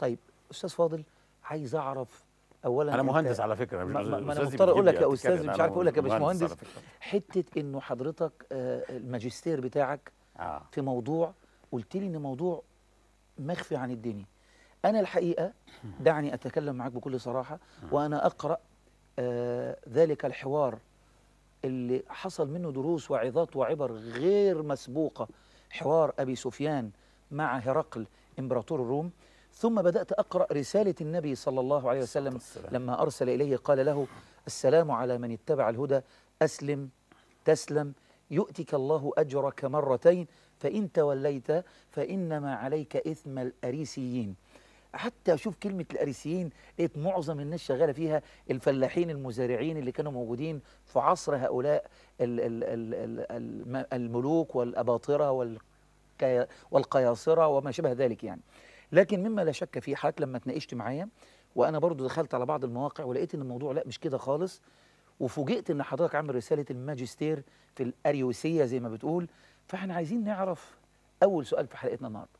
طيب استاذ فاضل عايز اعرف اولا انا مهندس على فكره مش ما, ما انا مضطر اقول لك يا استاذ مش عارف اقول لك يا باشمهندس حته انه حضرتك آه، الماجستير بتاعك آه. في موضوع قلت لي ان موضوع مخفي عن الدنيا انا الحقيقه دعني اتكلم معاك بكل صراحه وانا اقرا آه ذلك الحوار اللي حصل منه دروس وعظات وعبر غير مسبوقه حوار ابي سفيان مع هرقل امبراطور الروم ثم بدأت أقرأ رسالة النبي صلى الله عليه وسلم لما أرسل إليه قال له السلام على من اتبع الهدى أسلم تسلم يؤتك الله أجرك مرتين فإن توليت فإنما عليك إثم الأريسيين حتى أشوف كلمة الأريسيين لقيت معظم الناس شغالة فيها الفلاحين المزارعين اللي كانوا موجودين في عصر هؤلاء الملوك والأباطرة والقياصرة وما شابه ذلك يعني لكن مما لا شك فيه حضرتك لما اتناقشت معايا وانا برضو دخلت على بعض المواقع ولقيت ان الموضوع لا مش كده خالص وفوجئت ان حضرتك عامل رساله الماجستير في الاريوسيه زي ما بتقول فاحنا عايزين نعرف اول سؤال في حلقتنا النهارده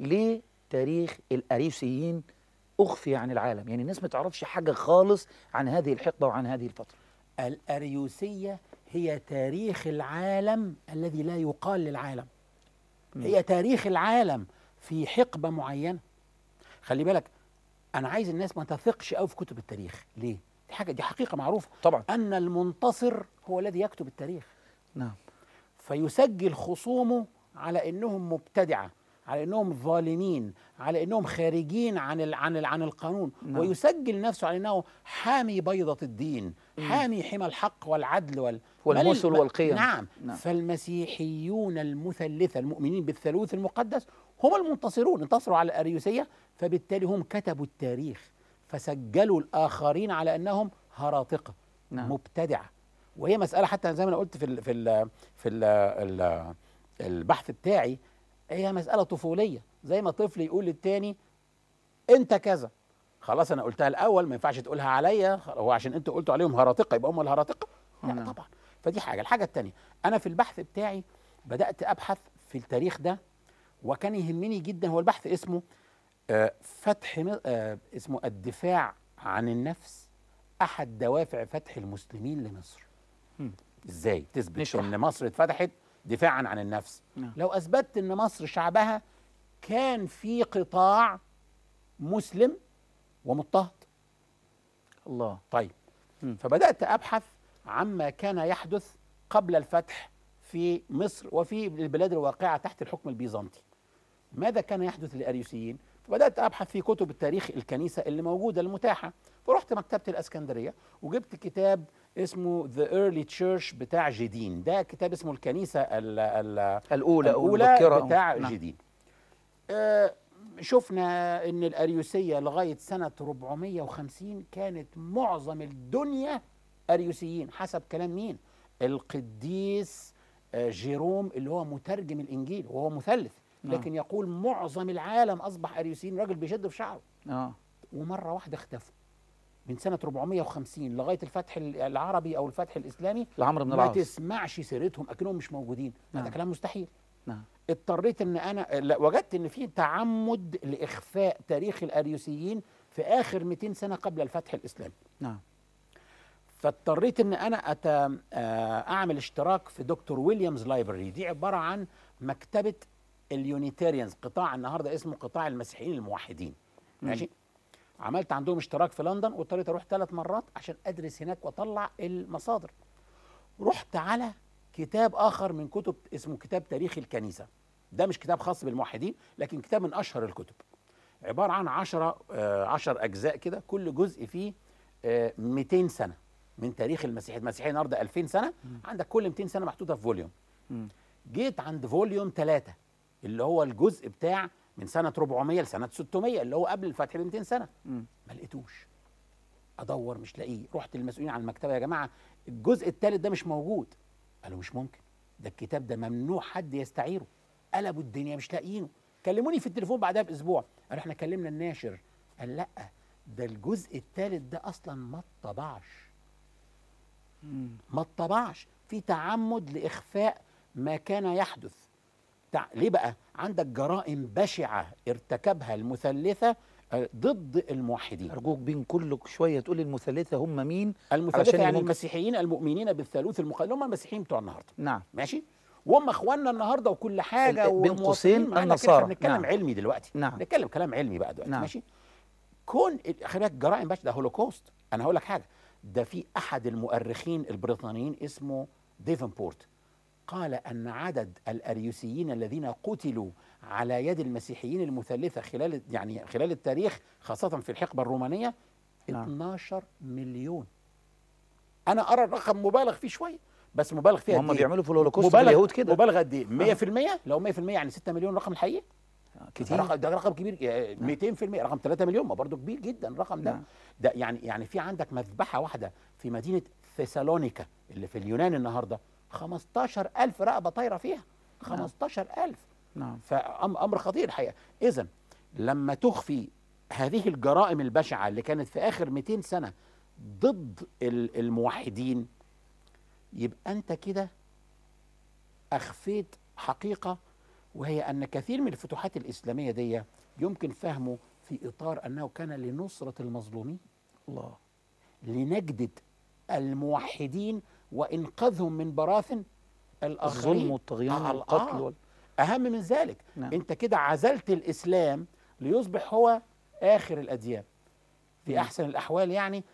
ليه تاريخ الاريوسيين اخفي عن العالم يعني الناس ما تعرفش حاجه خالص عن هذه الحقبه وعن هذه الفتره الاريوسيه هي تاريخ العالم الذي لا يقال للعالم هي تاريخ العالم في حقبه معينه خلي بالك انا عايز الناس ما تثقش قوي في كتب التاريخ ليه دي حاجه دي حقيقه معروفه طبعا ان المنتصر هو الذي يكتب التاريخ نعم فيسجل خصومه على انهم مبتدعه على انهم ظالمين على انهم خارجين عن الـ عن الـ عن القانون نعم. ويسجل نفسه على انه حامي بيضه الدين مم. حامي حمى الحق والعدل وال والمسل والقيم نعم. نعم فالمسيحيون المثلثه المؤمنين بالثالوث المقدس هم المنتصرون انتصروا على الأريوسية فبالتالي هم كتبوا التاريخ فسجلوا الآخرين على أنهم هراطقة نعم. مبتدعة وهي مسألة حتى زي ما أنا قلت في الـ في الـ في الـ الـ البحث بتاعي هي مسألة طفولية زي ما طفل يقول للتاني أنت كذا خلاص أنا قلتها الأول ما ينفعش تقولها عليا هو عشان أنتوا قلتوا عليهم هراطقة يبقى هم الهراطقة لا نعم. طبعا فدي حاجة الحاجة الثانيه أنا في البحث بتاعي بدأت أبحث في التاريخ ده وكان يهمني جدا هو البحث اسمه آه، فتح آه، اسمه الدفاع عن النفس احد دوافع فتح المسلمين لمصر ازاي تثبت نشرح. ان مصر اتفتحت دفاعا عن النفس نعم. لو اثبتت ان مصر شعبها كان في قطاع مسلم ومضطهد الله طيب م. فبدات ابحث عما كان يحدث قبل الفتح في مصر وفي البلاد الواقعه تحت الحكم البيزنطي ماذا كان يحدث للأريوسيين فبدأت أبحث في كتب التاريخ الكنيسة اللي موجودة المتاحة فرحت مكتبة الأسكندرية وجبت كتاب اسمه The Early Church بتاع جدين ده كتاب اسمه الكنيسة الـ الـ الأولى, الأولى بتاع نعم. جدين آه شفنا ان الأريوسية لغاية سنة 450 كانت معظم الدنيا أريوسيين حسب كلام مين القديس آه، جيروم اللي هو مترجم الإنجيل وهو مثلث نعم. لكن يقول معظم العالم اصبح اريوسيين راجل بيشد في شعره اه ومره واحده اختفوا من سنه 450 لغايه الفتح العربي او الفتح الاسلامي لعمرو بن العاص ما تسمعش سيرتهم اكنهم مش موجودين هذا نعم. كلام مستحيل نعم اضطريت ان انا وجدت ان في تعمد لاخفاء تاريخ الاريوسيين في اخر 200 سنه قبل الفتح الاسلامي نعم فاضطريت ان انا آه، اعمل اشتراك في دكتور ويليامز لايبرري دي عباره عن مكتبه اليونيتاريانز قطاع النهارده اسمه قطاع المسيحيين الموحدين ماشي عملت عندهم اشتراك في لندن واضطريت اروح ثلاث مرات عشان ادرس هناك واطلع المصادر رحت على كتاب اخر من كتب اسمه كتاب تاريخ الكنيسه ده مش كتاب خاص بالموحدين لكن كتاب من اشهر الكتب عباره عن 10 10 آه، اجزاء كده كل جزء فيه 200 آه، سنه من تاريخ المسيحيه المسيحيه النهارده 2000 سنه عندك كل 200 سنه محطوطه في فوليوم جيت عند فوليوم 3 اللي هو الجزء بتاع من سنه 400 لسنه 600 اللي هو قبل الفتح ب 200 سنه ما لقيتوش ادور مش لاقيه رحت للمسؤولين عن المكتبه يا جماعه الجزء الثالث ده مش موجود قالوا مش ممكن ده الكتاب ده ممنوع حد يستعيره قلبوا الدنيا مش لاقيينه كلموني في التليفون بعدها باسبوع قالوا احنا كلمنا الناشر قال لا ده الجزء الثالث ده اصلا ما اتطبعش ما اتطبعش في تعمد لاخفاء ما كان يحدث تع... ليه بقى عندك جرائم بشعه ارتكبها المثلثه آه، ضد الموحدين ارجوك بين كل شويه تقول المثلثه هم مين المثلثه يعني ممكن... المسيحيين المؤمنين بالثالوث المقدس هم المسيحيين بتوع النهارده نعم ماشي وهم اخواننا النهارده وكل حاجه بين قوسين النصارى بنتكلم نعم. علمي دلوقتي نعم. بنتكلم كلام علمي بقى دلوقتي نعم. ماشي كون خلي جرائم باشا ده هولوكوست انا هقول لك حاجه ده في احد المؤرخين البريطانيين اسمه ديفنبورت قال أن عدد الأريوسيين الذين قتلوا على يد المسيحيين المثلثة خلال يعني خلال التاريخ خاصة في الحقبة الرومانية 12 نعم. مليون أنا أرى الرقم مبالغ فيه شوية بس مبالغ فيها هم بيعملوا في الهولوكوست اليهود كده مبالغ قد ايه 100% لو 100% يعني 6 مليون رقم الحقيقي آه، كتير رقم ده رقم كبير 200% آه، نعم. رقم 3 مليون ما برضه كبير جدا الرقم ده نعم. ده يعني يعني في عندك مذبحه واحده في مدينه ثسالونيكا اللي في اليونان النهارده 15 ألف رقبه طايره فيها 15 نعم. ألف نعم فامر خطير الحقيقه اذا لما تخفي هذه الجرائم البشعه اللي كانت في اخر 200 سنه ضد الموحدين يبقى انت كده اخفيت حقيقه وهي ان كثير من الفتوحات الاسلاميه دي يمكن فهمه في اطار انه كان لنصره المظلومين الله لنجده الموحدين وإنقاذهم من براثن الآخرين الظلم والطغيان آه, آه، والقتل وال... أهم من ذلك نعم. أنت كده عزلت الإسلام ليصبح هو آخر الأديان في أحسن الأحوال يعني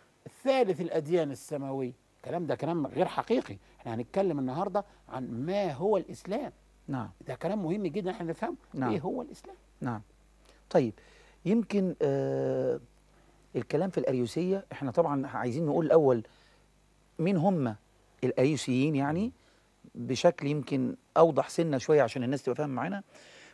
ثالث الأديان السماوية الكلام ده كلام غير حقيقي احنا هنتكلم النهاردة عن ما هو الإسلام نعم ده كلام مهم جدا احنا نفهمه نعم. ايه هو الإسلام نعم طيب يمكن آه الكلام في الأريوسية احنا طبعا عايزين نقول الأول مين هم الاريوسيين يعني بشكل يمكن اوضح سنه شويه عشان الناس تبقى فاهمه معانا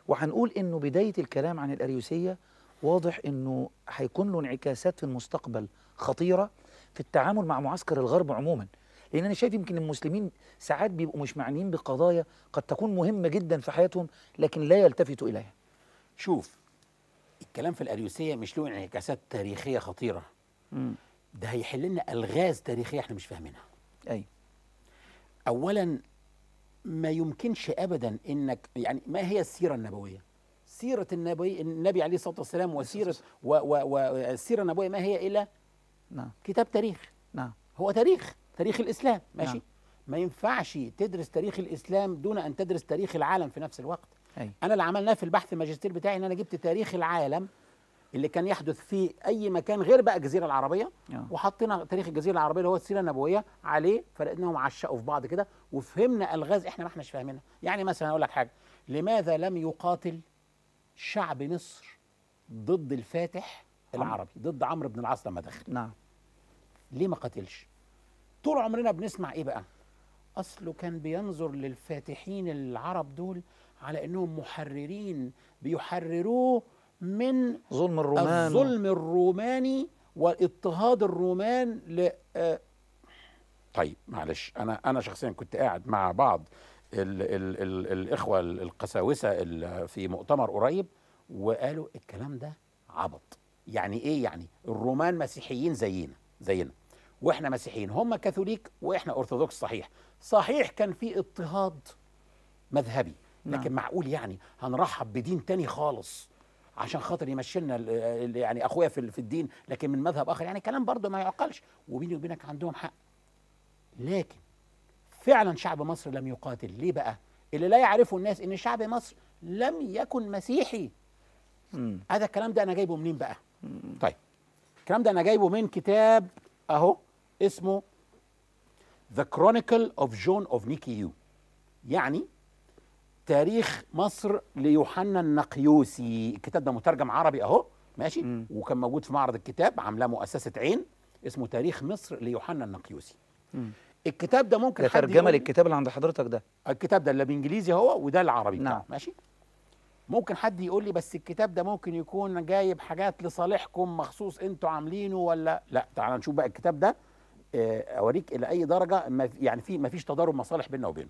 وهنقول انه بدايه الكلام عن الاريوسيه واضح انه هيكون له انعكاسات في المستقبل خطيره في التعامل مع معسكر الغرب عموما لان انا شايف يمكن المسلمين ساعات بيبقوا مش معنيين بقضايا قد تكون مهمه جدا في حياتهم لكن لا يلتفتوا اليها شوف الكلام في الاريوسيه مش له انعكاسات تاريخيه خطيره مم. ده هيحل لنا الغاز تاريخيه احنا مش فاهمينها ايوه اولا ما يمكنش ابدا انك يعني ما هي السيره النبويه سيره النبي النبي عليه الصلاه والسلام وسيره والسيره النبويه ما هي الا نعم كتاب تاريخ نعم هو تاريخ تاريخ الاسلام ماشي نعم. ما ينفعش تدرس تاريخ الاسلام دون ان تدرس تاريخ العالم في نفس الوقت أي. انا اللي عملناه في البحث الماجستير بتاعي ان انا جبت تاريخ العالم اللي كان يحدث في اي مكان غير بقى الجزيره العربيه آه. وحطينا تاريخ الجزيره العربيه اللي هو السيره النبويه عليه فلقيناهم عشقوا في بعض كده وفهمنا الغاز احنا ما احناش فاهمينها يعني مثلا اقول لك حاجه لماذا لم يقاتل شعب مصر ضد الفاتح العربي ضد عمرو بن العاص لما دخل نعم ليه ما قاتلش طول عمرنا بنسمع ايه بقى اصله كان بينظر للفاتحين العرب دول على انهم محررين بيحرروه من ظلم الرومان الظلم الروماني واضطهاد الرومان ل آه، طيب معلش انا انا شخصيا كنت قاعد مع بعض ال ال ال الاخوه القساوسه في مؤتمر قريب وقالوا الكلام ده عبط يعني ايه يعني الرومان مسيحيين زينا زينا واحنا مسيحيين هم كاثوليك واحنا ارثوذكس صحيح صحيح كان في اضطهاد مذهبي لكن نعم. معقول يعني هنرحب بدين تاني خالص عشان خاطر يمشي لنا يعني اخويا في الدين لكن من مذهب اخر يعني كلام برضه ما يعقلش وبيني وبينك عندهم حق لكن فعلا شعب مصر لم يقاتل ليه بقى اللي لا يعرفه الناس ان شعب مصر لم يكن مسيحي هذا الكلام ده انا جايبه منين بقى مم. طيب الكلام ده انا جايبه من كتاب اهو اسمه The Chronicle of John of Nikiu يعني تاريخ مصر ليوحنا النقيوسي الكتاب ده مترجم عربي اهو ماشي م. وكان موجود في معرض الكتاب عاملاه مؤسسه عين اسمه تاريخ مصر ليوحنا النقيوسي م. الكتاب ده ممكن ده ترجمه للكتاب اللي عند حضرتك ده الكتاب ده اللي بالانجليزي هو وده العربي نعم ماشي ممكن حد يقول لي بس الكتاب ده ممكن يكون جايب حاجات لصالحكم مخصوص انتوا عاملينه ولا لا تعال نشوف بقى الكتاب ده آه، اوريك الى اي درجه يعني في ما فيش تضارب مصالح بيننا وبينه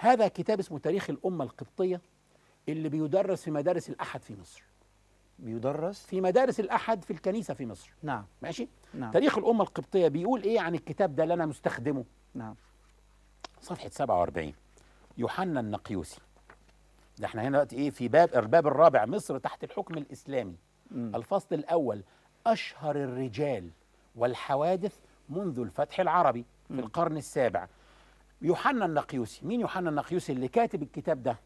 هذا كتاب اسمه تاريخ الأمة القبطية اللي بيدرس في مدارس الأحد في مصر بيدرس في مدارس الأحد في الكنيسة في مصر نعم ماشي نعم. تاريخ الأمة القبطية بيقول إيه عن الكتاب ده اللي أنا مستخدمه نعم صفحة 47 يوحنا النقيوسي ده احنا هنا دلوقتي ايه في باب الباب الرابع مصر تحت الحكم الاسلامي م. الفصل الاول اشهر الرجال والحوادث منذ الفتح العربي م. في القرن السابع يوحنا النقيوسي مين يوحنا النقيوسي اللي كاتب الكتاب ده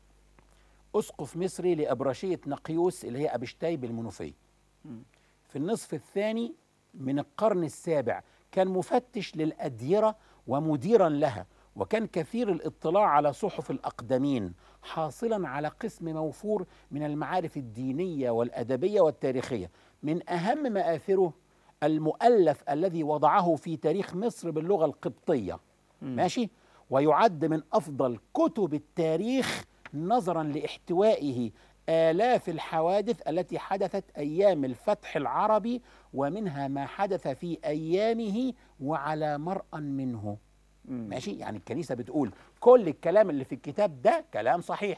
اسقف مصري لابرشيه نقيوس اللي هي ابشتايب المنوفي في النصف الثاني من القرن السابع كان مفتش للاديره ومديرا لها وكان كثير الاطلاع على صحف الاقدمين حاصلا على قسم موفور من المعارف الدينيه والادبيه والتاريخيه من اهم ماثره المؤلف الذي وضعه في تاريخ مصر باللغه القبطيه ماشي ويعد من أفضل كتب التاريخ نظرا لاحتوائه آلاف الحوادث التي حدثت أيام الفتح العربي ومنها ما حدث في أيامه وعلى مرأ منه ماشي يعني الكنيسة بتقول كل الكلام اللي في الكتاب ده كلام صحيح